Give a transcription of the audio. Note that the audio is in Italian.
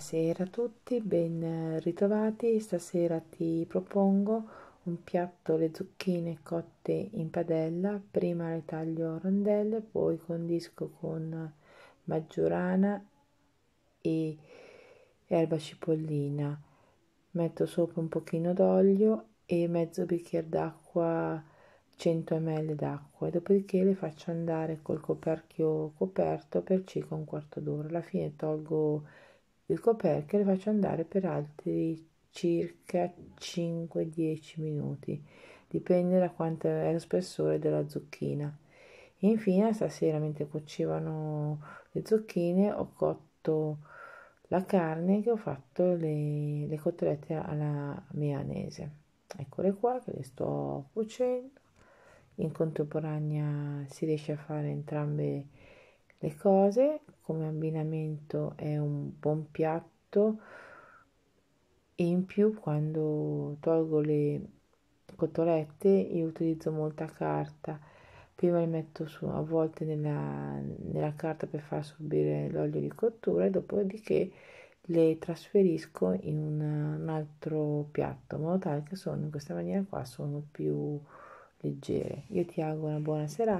Buonasera a tutti, ben ritrovati. Stasera ti propongo un piatto le zucchine cotte in padella. Prima le taglio a rondelle, poi condisco con maggiorana e erba cipollina. Metto sopra un pochino d'olio e mezzo bicchiere d'acqua, 100 ml d'acqua, dopodiché le faccio andare col coperchio coperto per circa un quarto d'ora. Alla fine tolgo il coperchio le faccio andare per altri circa 5-10 minuti, dipende da quanto è lo spessore della zucchina. Infine, stasera mentre cuocevano le zucchine, ho cotto la carne che ho fatto le, le cotolette alla milanese. Eccole qua che le sto cucendo. In contemporanea si riesce a fare entrambe le cose come abbinamento è un buon piatto e in più quando tolgo le cotolette io utilizzo molta carta. Prima le metto su, a volte nella, nella carta per far subire l'olio di cottura e dopodiché le trasferisco in un, un altro piatto in modo tale che sono in questa maniera qua sono più leggere. Io ti auguro una buona serata.